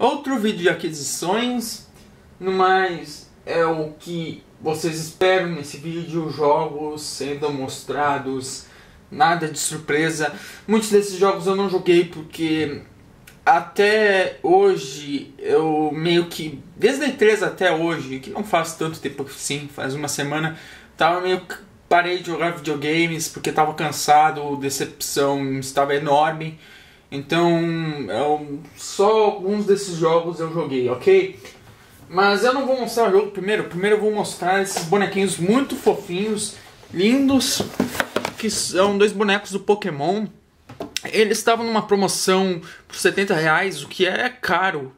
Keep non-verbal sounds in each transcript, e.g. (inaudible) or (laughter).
Outro vídeo de aquisições, no mais é o que vocês esperam nesse vídeo, jogos sendo mostrados, nada de surpresa. Muitos desses jogos eu não joguei porque até hoje eu meio que desde a E3 até hoje, que não faz tanto tempo sim, faz uma semana, tava meio que parei de jogar videogames porque tava cansado, decepção estava enorme. Então, eu, é só alguns desses jogos eu joguei, ok? Mas eu não vou mostrar o jogo primeiro. Primeiro eu vou mostrar esses bonequinhos muito fofinhos, lindos, que são dois bonecos do Pokémon. Eles estavam numa promoção por 70 reais, o que é caro.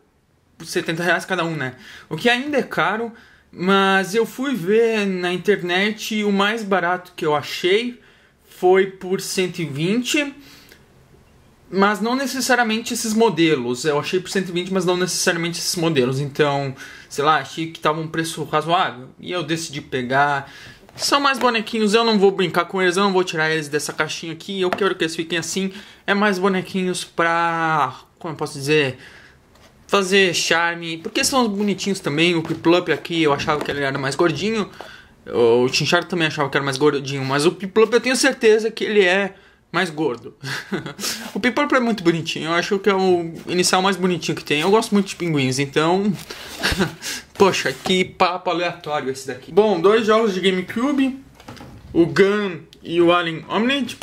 70 reais cada um, né? O que ainda é caro, mas eu fui ver na internet e o mais barato que eu achei foi por 120 reais mas não necessariamente esses modelos. Eu achei por 120, mas não necessariamente esses modelos. Então, sei lá, achei que tava um preço razoável. E eu decidi pegar. São mais bonequinhos, eu não vou brincar com eles, eu não vou tirar eles dessa caixinha aqui. Eu quero que eles fiquem assim. É mais bonequinhos pra. Como eu posso dizer? Fazer charme. Porque são bonitinhos também. O Piplup aqui eu achava que ele era mais gordinho. O Chinchar também achava que era mais gordinho. Mas o Piplup eu tenho certeza que ele é mais gordo. (laughs) o Pimpolho é muito bonitinho, eu acho que é o inicial mais bonitinho que tem. Eu gosto muito de pinguins, então. (laughs) Poxa, que papo aleatório esse daqui. Bom, dois jogos de GameCube: o Gun e o Alien Omnid.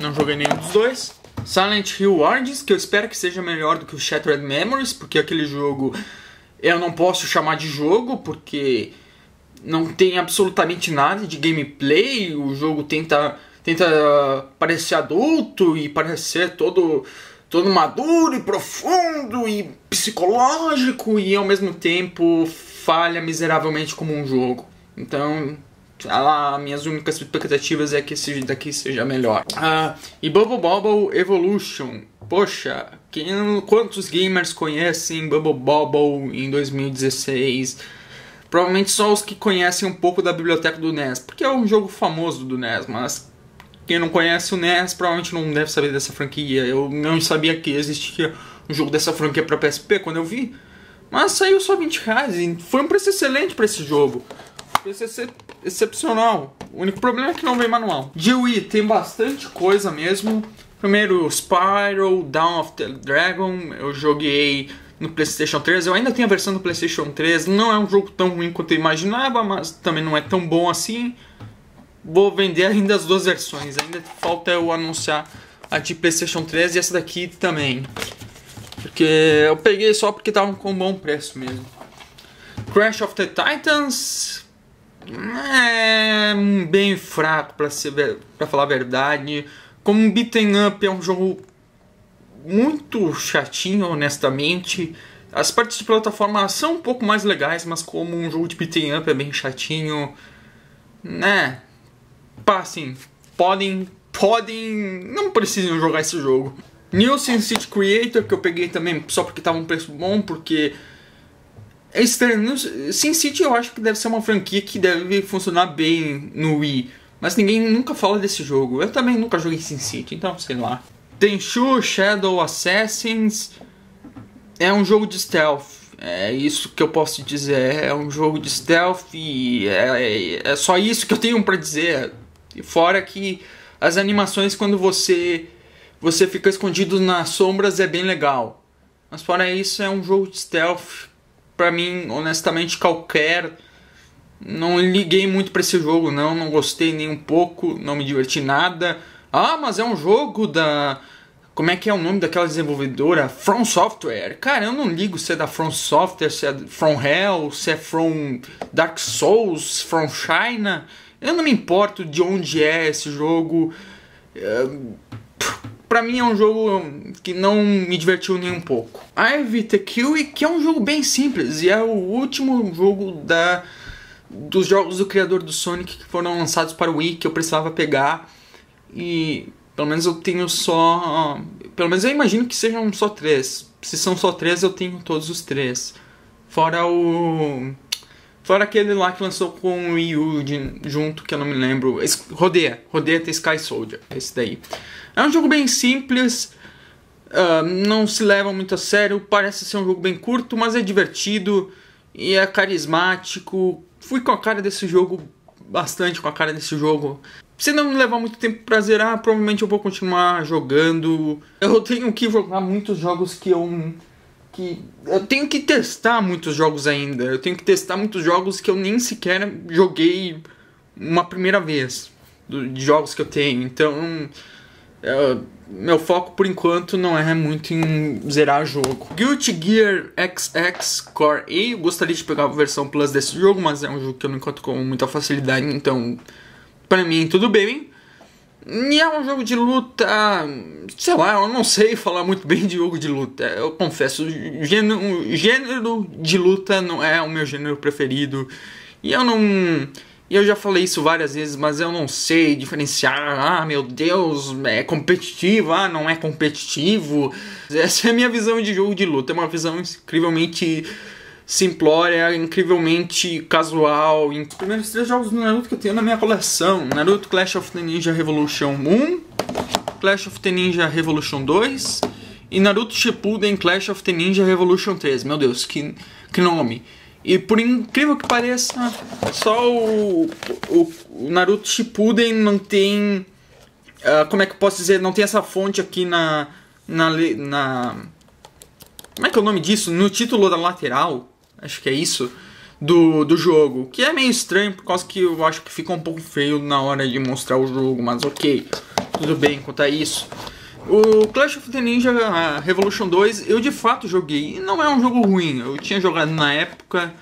Não joguei nenhum dos dois. Silent Hill Origins, que eu espero que seja melhor do que o Shattered Memories, porque aquele jogo eu não posso chamar de jogo, porque não tem absolutamente nada de gameplay. O jogo tenta tenta ah, parecer adulto e parecer todo todo maduro e profundo e psicológico e ao mesmo tempo falha miseravelmente como um jogo. Então, lá minhas únicas expectativas é que esse daqui seja melhor. Ah, e Bubble Bobble Evolution. Poxa, quem, quantos gamers conhecem Bubble Bobble em 2016? Provavelmente só os que conhecem um pouco da biblioteca do NES, porque é um jogo famoso do NES, mas quem não conhece o NES provavelmente não deve saber dessa franquia. Eu não sabia que existia um jogo dessa franquia para PSP quando eu vi. Mas saiu só 20 reais e foi um preço excelente para esse jogo. Preço ex excepcional. O único problema é que não vem manual. De Wii tem bastante coisa mesmo. Primeiro, Spiral, Dawn of the Dragon. Eu joguei no PlayStation 3. Eu ainda tenho a versão do PlayStation 3. Não é um jogo tão ruim quanto eu imaginava, mas também não é tão bom assim. Vou vender ainda as duas versões. Ainda falta eu anunciar a de PlayStation 3 e essa daqui também. Porque eu peguei só porque tava com bom preço mesmo. Crash of the Titans é bem fraco para ser para falar a verdade. Como um beaten up é um jogo muito chatinho, honestamente. As partes de plataforma são um pouco mais legais, mas como um jogo de beaten up é bem chatinho, né? passem, podem, podem, não precisam jogar esse jogo. New Sin City Creator, que eu peguei também só porque tava um preço bom, porque é estranho. Sin City eu acho que deve ser uma franquia que deve funcionar bem no Wii. Mas ninguém nunca fala desse jogo. Eu também nunca joguei Sin City, então sei lá. Tenchu Shadow Assassins é um jogo de stealth. É isso que eu posso dizer. É um jogo de stealth e é, é, é só isso que eu tenho para dizer. Fora que as animações quando você você fica escondido nas sombras é bem legal. Mas fora isso é um jogo de stealth. Para mim, honestamente, qualquer não liguei muito para esse jogo, não, não gostei nem um pouco, não me diverti nada. Ah, mas é um jogo da como é que é o nome daquela desenvolvedora? From Software. Cara, eu não ligo se é da From Software, se é From Hell, se é From Dark Souls, From China. Eu não me importo de onde é esse jogo. É, pra para mim é um jogo que não me divertiu nem um pouco. Ivy The Kiwi, que é um jogo bem simples e é o último jogo da dos jogos do criador do Sonic que foram lançados para o Wii que eu precisava pegar e pelo menos eu tenho só, pelo menos eu imagino que sejam só três. Se são só três, eu tenho todos os três. Fora o Fora aquele lá que lançou com o Wii U de, junto, que eu não me lembro. Rodeia, Rodeia The Sky Soldier, esse daí. É um jogo bem simples, uh, não se leva muito a sério, parece ser um jogo bem curto, mas é divertido e é carismático. Fui com a cara desse jogo, bastante com a cara desse jogo. Se não me levar muito tempo pra zerar, provavelmente eu vou continuar jogando. Eu tenho que jogar muitos jogos que eu que eu tenho que testar muitos jogos ainda. Eu tenho que testar muitos jogos que eu nem sequer joguei uma primeira vez de jogos que eu tenho. Então, eu, é, meu foco por enquanto não é muito em zerar jogo. Guilty Gear XX Core A, eu gostaria de pegar a versão Plus desse jogo, mas é um jogo que eu não encontro com muita facilidade, então para mim tudo bem. E é um jogo de luta. Sei lá, eu não sei falar muito bem de jogo de luta. Eu confesso, gênero, gênero de luta não é o meu gênero preferido. E eu não. E eu já falei isso várias vezes, mas eu não sei diferenciar. Ah, meu Deus, é competitivo, ah, não é competitivo. Essa é a minha visão de jogo de luta. É uma visão incrivelmente simplória, é incrivelmente casual. Os Primeiros três jogos do Naruto que eu tenho na minha coleção: Naruto Clash of the Ninja Revolution 1, Clash of the Ninja Revolution 2 e Naruto Shippuden Clash of the Ninja Revolution 3. Meu Deus, que, que nome! E por incrível que pareça, só o, o, o Naruto Shippuden não tem. Uh, como é que eu posso dizer? Não tem essa fonte aqui na, na. na. Como é que é o nome disso? No título da lateral acho que é isso, do, do jogo. Que é meio estranho, por causa que eu acho que fica um pouco feio na hora de mostrar o jogo, mas ok, tudo bem quanto a isso. O Clash of the Ninja ah, Revolution 2 eu de fato joguei, e não é um jogo ruim, eu tinha jogado na época.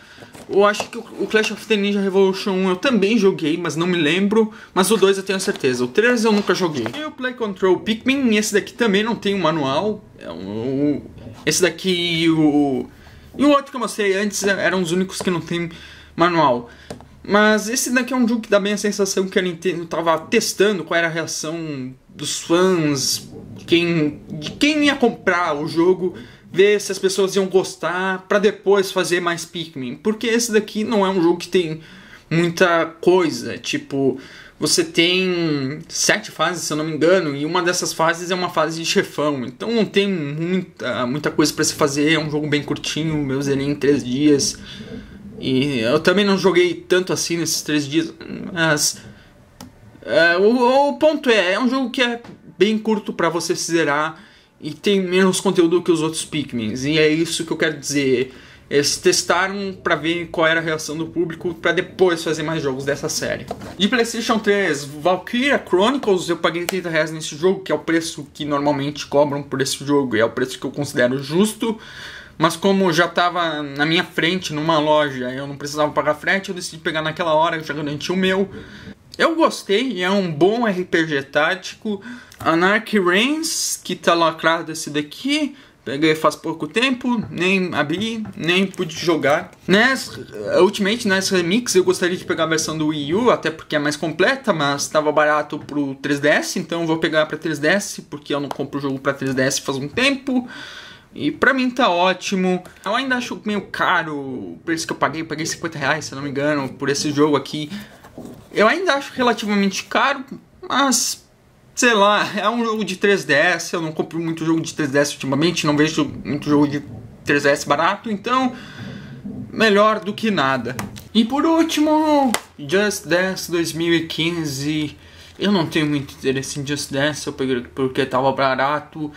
Eu acho que o Clash of the Ninja Revolution 1 eu também joguei, mas não me lembro. Mas o 2 eu tenho certeza. O 3 eu nunca joguei. E o Play Control Pikmin, esse daqui também não tem um manual. É um, esse daqui o, e o outro que eu mostrei antes é, eram os únicos que não tem manual. Mas esse daqui é um jogo que dá bem a sensação que a Nintendo estava testando qual era a reação dos fãs, quem, de quem ia comprar o jogo, ver se as pessoas iam gostar, para depois fazer mais Pikmin. Porque esse daqui não é um jogo que tem muita coisa. Tipo, você tem sete fases, se eu não me engano, e uma dessas fases é uma fase de chefão. Então não tem muita, muita coisa para se fazer, é um jogo bem curtinho, meu zerei em três dias. E eu também não joguei tanto assim nesses três dias, mas... É, o, o ponto é, é um jogo que é bem curto para você se zerar e tem menos conteúdo que os outros Pikmins. E é isso que eu quero dizer. Eles testaram para ver qual era a reação do público para depois fazer mais jogos dessa série. De PlayStation 3, Valkyria Chronicles, eu paguei 30 reais nesse jogo, que é o preço que normalmente cobram por esse jogo, é o preço que eu considero justo. Mas como já estava na minha frente numa loja, eu não precisava pagar frete, eu decidi pegar naquela hora, já garanti o meu. Eu gostei, é um bom RPG tático. Anarchy Reigns, que está lacrado esse daqui. Peguei faz pouco tempo, nem abri, nem pude jogar. NES Ultimate, NES Remix, eu gostaria de pegar a versão do Wii U, até porque é mais completa, mas estava barato pro 3DS, então vou pegar para 3DS, porque eu não compro o jogo para 3DS faz um tempo. E pra mim tá ótimo. Eu ainda acho meio caro o preço que eu paguei. Eu paguei 50 reais, se não me engano, por esse jogo aqui. Eu ainda acho relativamente caro, mas sei lá, é um jogo de 3DS, eu não compro muito jogo de 3DS ultimamente, não vejo muito jogo de 3DS barato, então melhor do que nada. E por último, Just Dance 2015. Eu não tenho muito interesse em Just Dance, eu peguei porque tava barato.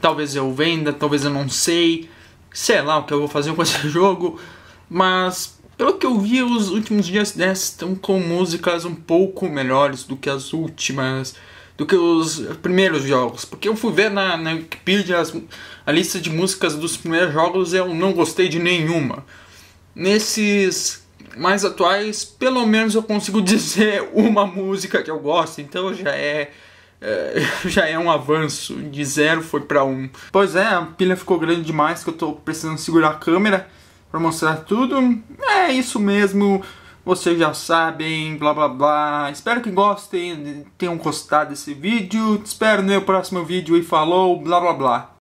Talvez eu venda, talvez eu não sei. Sei lá o que eu vou fazer com esse (laughs) jogo. Mas, pelo que eu vi, os últimos Just Dance estão com músicas um pouco melhores do que as últimas do que os primeiros jogos. Porque eu fui ver na, na Wikipedia as, a lista de músicas dos primeiros jogos e eu não gostei de nenhuma. Nesses mais atuais, pelo menos eu consigo (laughs) dizer uma música que eu gosto, então já é. é (laughs) já é um avanço, de zero foi para um. Pois é, a pilha ficou grande demais que eu tô precisando segurar a câmera para mostrar tudo. É isso mesmo vocês já sabem, blá blá blá. Espero que gostem, tenham gostado desse vídeo. Te espero no meu próximo vídeo e falou, blá blá blá.